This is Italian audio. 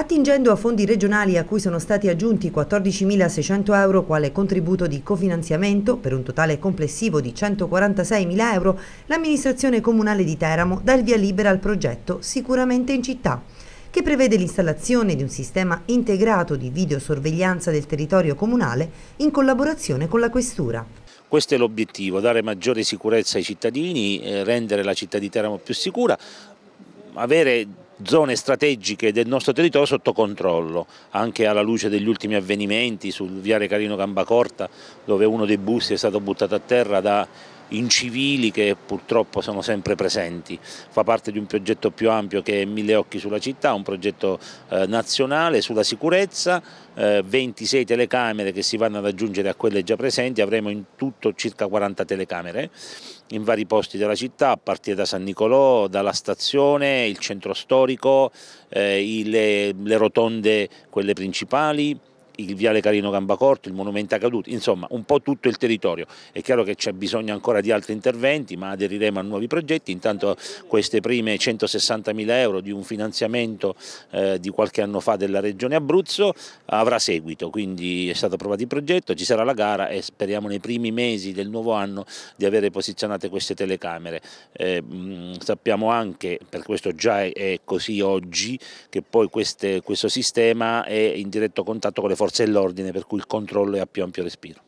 Attingendo a fondi regionali a cui sono stati aggiunti 14.600 euro quale contributo di cofinanziamento per un totale complessivo di 146.000 euro, l'amministrazione comunale di Teramo dà il via libera al progetto Sicuramente in città che prevede l'installazione di un sistema integrato di videosorveglianza del territorio comunale in collaborazione con la Questura. Questo è l'obiettivo, dare maggiore sicurezza ai cittadini, eh, rendere la città di Teramo più sicura, avere zone strategiche del nostro territorio sotto controllo, anche alla luce degli ultimi avvenimenti sul viale Carino Gambacorta dove uno dei busti è stato buttato a terra da incivili che purtroppo sono sempre presenti. Fa parte di un progetto più ampio che è Mille Occhi sulla città, un progetto eh, nazionale sulla sicurezza, eh, 26 telecamere che si vanno ad aggiungere a quelle già presenti, avremo in tutto circa 40 telecamere in vari posti della città, a partire da San Nicolò, dalla stazione, il centro storico, eh, le, le rotonde, quelle principali, il viale Carino Gambacorto, il monumento a caduti, insomma un po' tutto il territorio. È chiaro che c'è bisogno ancora di altri interventi, ma aderiremo a nuovi progetti. Intanto queste prime 160 mila euro di un finanziamento eh, di qualche anno fa della Regione Abruzzo avrà seguito, quindi è stato approvato il progetto, ci sarà la gara e speriamo nei primi mesi del nuovo anno di avere posizionate queste telecamere. Eh, mm, sappiamo anche, per questo già è così oggi, che poi queste, questo sistema è in diretto contatto con le forze forze dell'ordine, per cui il controllo è a più ampio respiro.